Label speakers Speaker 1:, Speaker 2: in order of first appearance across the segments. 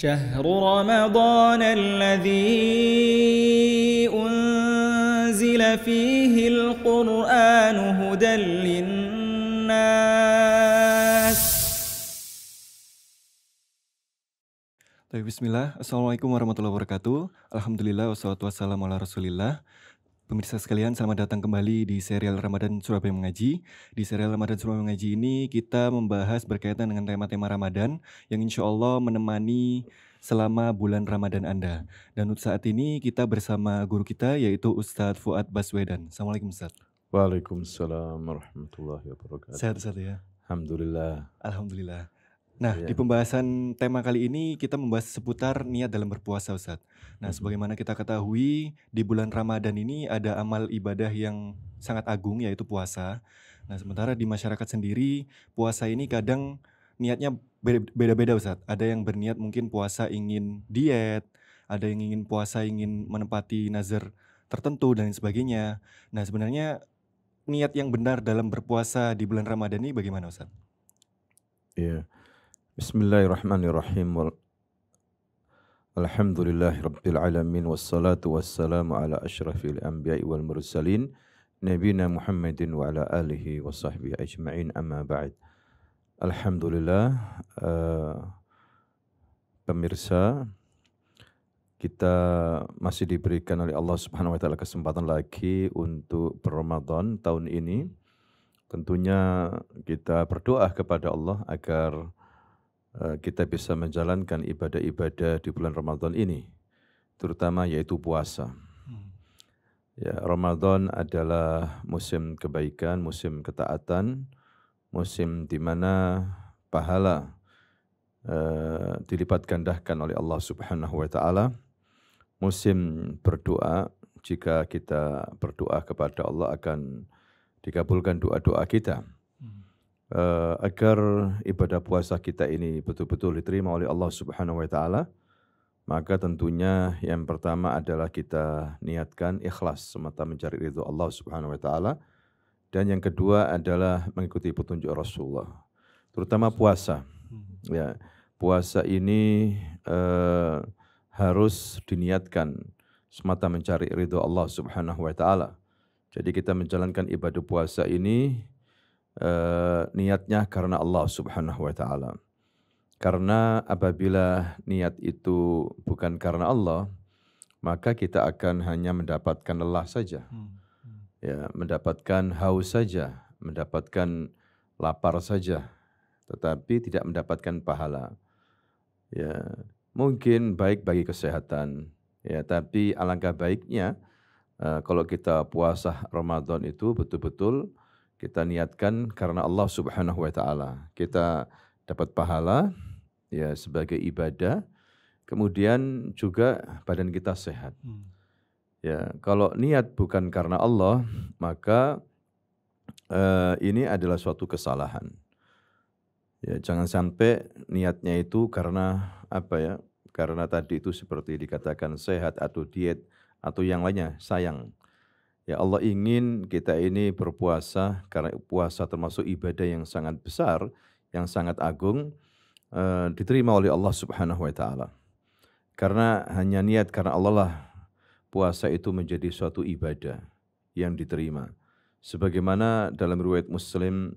Speaker 1: شهر رمضان الذي أنزل فيه القرآن هدى للناس Baik, bismillah. Assalamualaikum warahmatullahi wabarakatuh. Alhamdulillah, wassalatu wassalamu ala rasulillah. Pemirsa sekalian, selamat datang kembali di serial Ramadan Surabaya Mengaji. Di serial Ramadan Surabaya Mengaji ini kita membahas berkaitan dengan tema-tema Ramadan yang insya Allah menemani selama bulan Ramadan Anda. Dan untuk saat ini kita bersama guru kita yaitu Ustadz Fuad Baswedan. Assalamualaikum Ustadz.
Speaker 2: Waalaikumsalam warahmatullahi wabarakatuh. Sehat-sehat ya?
Speaker 1: Alhamdulillah. Alhamdulillah. Nah, iya. di pembahasan tema kali ini kita membahas seputar niat dalam berpuasa, Ustaz. Nah, -hmm. sebagaimana kita ketahui, di bulan Ramadan ini ada amal ibadah yang sangat agung yaitu puasa. Nah, sementara di masyarakat sendiri, puasa ini kadang niatnya beda-beda, Ustaz. Ada yang berniat mungkin puasa ingin diet, ada yang ingin puasa ingin menempati nazar tertentu dan sebagainya. Nah, sebenarnya niat yang benar dalam berpuasa di bulan Ramadan ini bagaimana, Ustaz?
Speaker 2: Iya. Yeah Bismillahirrahmanirrahim. Alhamdulillahi rabbil alamin wassalatu wassalamu ala ashrafil anbiya'i wal mursalin nabiyina Muhammadin wa ala alihi wa sahbihi ajma'in amma ba'd. Alhamdulillah uh, pemirsa kita masih diberikan oleh Allah Subhanahu wa taala kesempatan lagi untuk berramadan tahun ini. Tentunya kita berdoa kepada Allah agar Eh, kita bisa menjalankan ibadah-ibadah di bulan Ramadan ini, terutama yaitu puasa. Hmm. Ya, Ramadan adalah musim kebaikan, musim ketaatan, musim di mana pahala eh, dilipat gandahkan oleh Allah Subhanahu wa taala. Musim berdoa, jika kita berdoa kepada Allah akan dikabulkan doa-doa kita uh, agar ibadah puasa kita ini betul-betul diterima oleh Allah Subhanahu wa taala, maka tentunya yang pertama adalah kita niatkan ikhlas semata mencari ridho Allah Subhanahu wa taala dan yang kedua adalah mengikuti petunjuk Rasulullah, terutama puasa. Hmm. Ya, puasa ini uh, harus diniatkan semata mencari ridho Allah Subhanahu wa taala. Jadi kita menjalankan ibadah puasa ini uh, niatnya karena Allah Subhanahu wa taala. Karena apabila niat itu bukan karena Allah, maka kita akan hanya mendapatkan lelah saja. Hmm, hmm. Ya, mendapatkan haus saja, mendapatkan lapar saja, tetapi tidak mendapatkan pahala. Ya, mungkin baik bagi kesehatan, ya, tapi alangkah baiknya uh, kalau kita puasa Ramadan itu betul-betul kita niatkan karena Allah Subhanahu wa taala. Kita dapat pahala ya sebagai ibadah. Kemudian juga badan kita sehat. Hmm. Ya, kalau niat bukan karena Allah, maka uh, ini adalah suatu kesalahan. Ya, jangan sampai niatnya itu karena apa ya? Karena tadi itu seperti dikatakan sehat atau diet atau yang lainnya sayang. Ya Allah ingin kita ini berpuasa karena puasa termasuk ibadah yang sangat besar, yang sangat agung uh, diterima oleh Allah Subhanahu wa taala. Karena hanya niat karena Allah lah puasa itu menjadi suatu ibadah yang diterima. Sebagaimana dalam riwayat Muslim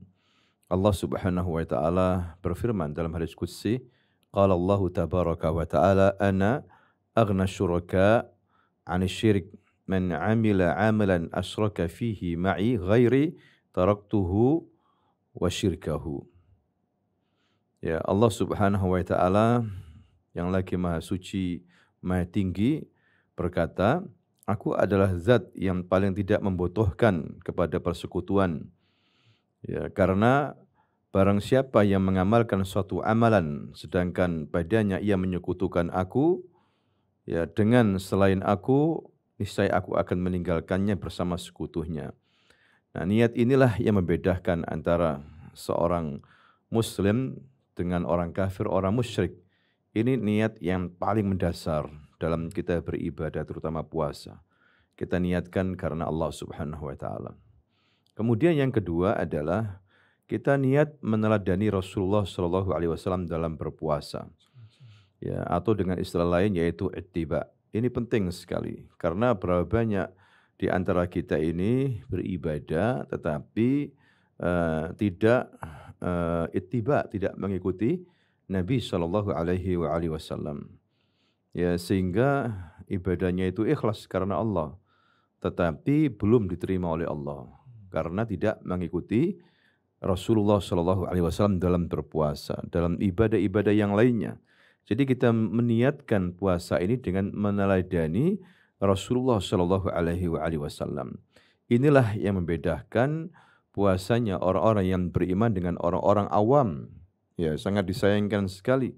Speaker 2: Allah Subhanahu wa taala berfirman dalam hadis qudsi, qala Allah tabaraka wa taala ana aghna syuraka an syirk man amila amalan asyraka fihi ma'i ghairi taraktuhu wa syirkahu. Ya Allah Subhanahu wa taala yang lagi maha suci, maha tinggi berkata, Aku adalah zat yang paling tidak membutuhkan kepada persekutuan. Ya, karena barang siapa yang mengamalkan suatu amalan sedangkan padanya ia menyekutukan aku ya dengan selain aku niscaya aku akan meninggalkannya bersama sekutunya. Nah, niat inilah yang membedakan antara seorang muslim dengan orang kafir, orang musyrik. Ini niat yang paling mendasar dalam kita beribadah terutama puasa. Kita niatkan karena Allah Subhanahu wa taala. Kemudian yang kedua adalah kita niat meneladani Rasulullah Shallallahu alaihi wasallam dalam berpuasa. Ya, atau dengan istilah lain yaitu ittiba. Ini penting sekali karena berapa banyak di antara kita ini beribadah tetapi uh, tidak uh, ittiba, tidak mengikuti Nabi Shallallahu alaihi wasallam. Ya sehingga ibadahnya itu ikhlas karena Allah tetapi belum diterima oleh Allah karena tidak mengikuti Rasulullah Shallallahu alaihi wasallam dalam berpuasa, dalam ibadah-ibadah yang lainnya. Jadi kita meniatkan puasa ini dengan meneladani Rasulullah Shallallahu Alaihi Wasallam. Inilah yang membedakan puasanya orang-orang yang beriman dengan orang-orang awam. Ya sangat disayangkan sekali.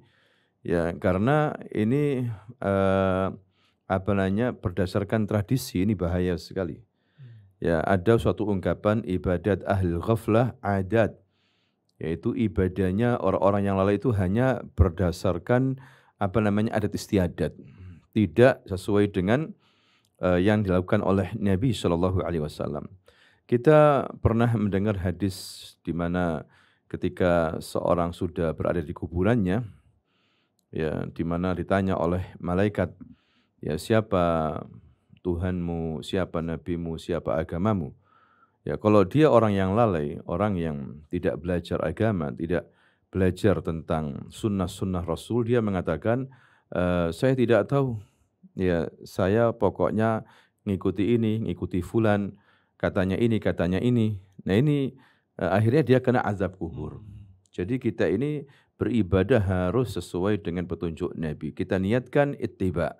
Speaker 2: Ya karena ini eh, apa namanya berdasarkan tradisi ini bahaya sekali. Hmm. Ya ada suatu ungkapan ibadat ahli ghaflah adat yaitu ibadahnya orang-orang yang lalai itu hanya berdasarkan apa namanya adat istiadat tidak sesuai dengan uh, yang dilakukan oleh Nabi Shallallahu Alaihi Wasallam kita pernah mendengar hadis di mana ketika seorang sudah berada di kuburannya ya di mana ditanya oleh malaikat ya siapa Tuhanmu siapa nabimu siapa agamamu Ya, kalau dia orang yang lalai, orang yang tidak belajar agama, tidak belajar tentang sunnah-sunnah Rasul, dia mengatakan, e, saya tidak tahu. Ya, saya pokoknya ngikuti ini, ngikuti fulan, katanya ini, katanya ini. Nah ini eh, akhirnya dia kena azab kubur. Hmm. Jadi kita ini beribadah harus sesuai dengan petunjuk Nabi. Kita niatkan ittiba.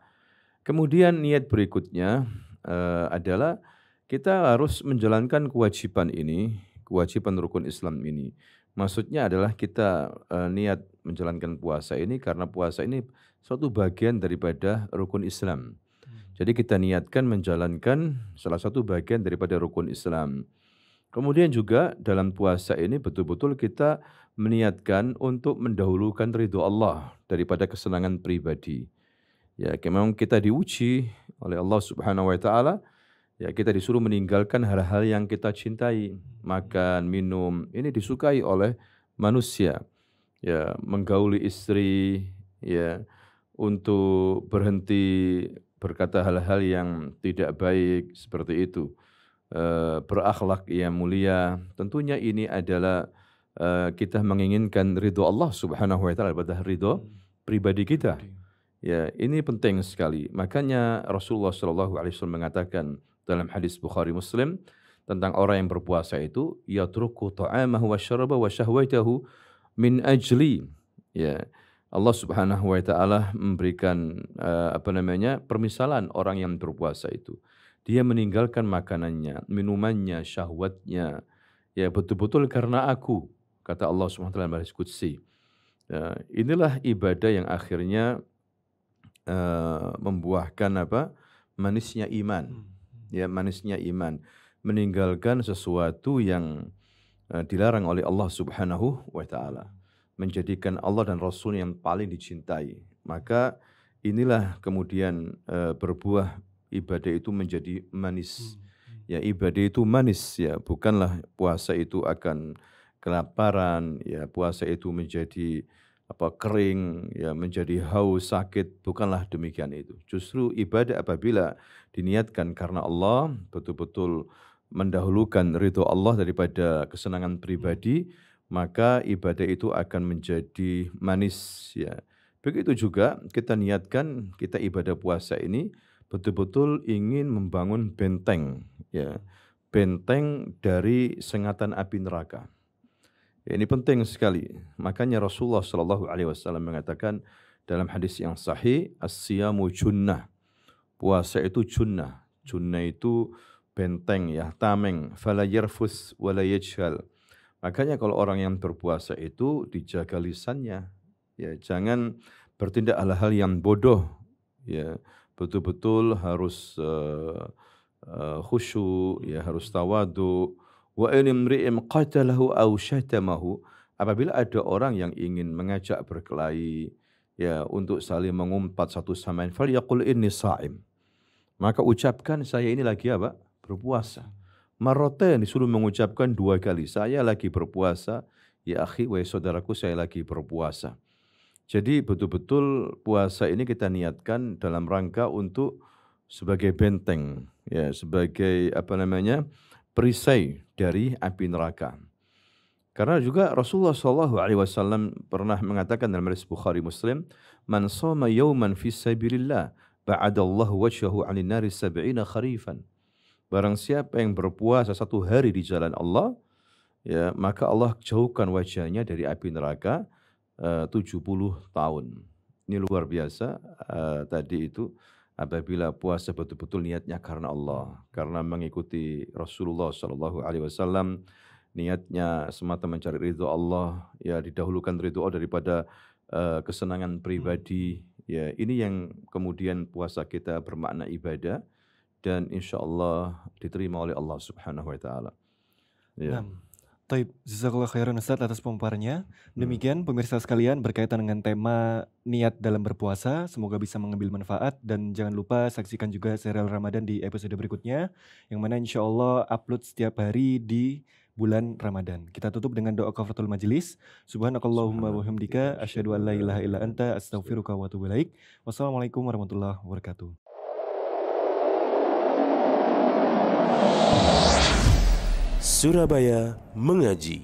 Speaker 2: Kemudian niat berikutnya eh, adalah kita harus menjalankan kewajiban ini, kewajiban rukun Islam ini. Maksudnya adalah kita e, niat menjalankan puasa ini karena puasa ini suatu bagian daripada rukun Islam. Hmm. Jadi kita niatkan menjalankan salah satu bagian daripada rukun Islam. Kemudian juga dalam puasa ini betul-betul kita meniatkan untuk mendahulukan ridho Allah daripada kesenangan pribadi. Ya, memang kita diuji oleh Allah Subhanahu wa taala Ya, kita disuruh meninggalkan hal-hal yang kita cintai, makan, minum. Ini disukai oleh manusia. Ya, menggauli istri, ya, untuk berhenti berkata hal-hal yang tidak baik seperti itu. E, berakhlak yang mulia. Tentunya ini adalah e, kita menginginkan ridho Allah Subhanahu wa taala pada ridho hmm. pribadi kita. Ya, ini penting sekali. Makanya Rasulullah Shallallahu alaihi wasallam mengatakan dalam hadis Bukhari Muslim tentang orang yang berpuasa itu yatruku ta'amahu wa syaraba wa syahwatahu min ajli ya Allah Subhanahu wa taala memberikan uh, apa namanya permisalan orang yang berpuasa itu dia meninggalkan makanannya minumannya syahwatnya ya betul-betul karena aku kata Allah Subhanahu wa taala dalam hadis qudsi ya, inilah ibadah yang akhirnya uh, membuahkan apa manisnya iman hmm ya manisnya iman meninggalkan sesuatu yang eh, dilarang oleh Allah Subhanahu wa taala menjadikan Allah dan Rasul yang paling dicintai maka inilah kemudian eh, berbuah ibadah itu menjadi manis hmm, hmm. ya ibadah itu manis ya bukanlah puasa itu akan kelaparan ya puasa itu menjadi apa kering ya menjadi haus sakit bukanlah demikian itu justru ibadah apabila diniatkan karena Allah betul-betul mendahulukan ridho Allah daripada kesenangan pribadi maka ibadah itu akan menjadi manis ya begitu juga kita niatkan kita ibadah puasa ini betul-betul ingin membangun benteng ya benteng dari sengatan api neraka ini penting sekali. Makanya Rasulullah Shallallahu Alaihi Wasallam mengatakan dalam hadis yang sahih, asyamu junnah. Puasa itu junnah. Junnah itu benteng ya, tameng. Fala yarfus wala yajhal. Makanya kalau orang yang berpuasa itu dijaga lisannya. Ya, jangan bertindak ala hal yang bodoh. Ya, betul-betul harus uh, uh, khusyuk, ya harus tawadu Wa in imri'im qatalahu aw syatamahu. Apabila ada orang yang ingin mengajak berkelahi, ya untuk saling mengumpat satu sama lain, fal yaqul inni sa'im. Maka ucapkan saya ini lagi apa? Berpuasa. Maroten disuruh mengucapkan dua kali. Saya lagi berpuasa. Ya akhi, wahai saudaraku, saya lagi berpuasa. Jadi betul-betul puasa ini kita niatkan dalam rangka untuk sebagai benteng, ya sebagai apa namanya perisai dari api neraka. Karena juga Rasulullah Shallallahu Alaihi Wasallam pernah mengatakan dalam hadis Bukhari Muslim, "Man sama yawman fi sabilillah, ba'adallahu wajhahu 'anil nari sab'ina kharifan." Barang siapa yang berpuasa satu hari di jalan Allah, ya, maka Allah jauhkan wajahnya dari api neraka eh, uh, 70 tahun. Ini luar biasa uh, tadi itu apabila puasa betul-betul niatnya karena Allah, karena mengikuti Rasulullah Shallallahu Alaihi Wasallam, niatnya semata mencari ridho Allah, ya didahulukan ridho Allah daripada uh, kesenangan hmm. pribadi, ya ini yang kemudian puasa kita bermakna ibadah dan insya Allah diterima oleh Allah Subhanahu Wa Taala. Ya. Nah.
Speaker 1: Taib, jazakallah khairan Ustaz atas pemaparannya. Hmm. Demikian pemirsa sekalian berkaitan dengan tema niat dalam berpuasa, semoga bisa mengambil manfaat dan jangan lupa saksikan juga serial Ramadan di episode berikutnya yang mana insya Allah upload setiap hari di bulan Ramadan. Kita tutup dengan doa kafaratul majelis. Subhanakallahumma wa hamdika asyhadu an la ilaha illa anta astaghfiruka wa atubu ilaik. Wassalamualaikum warahmatullahi wabarakatuh. Surabaya Mengaji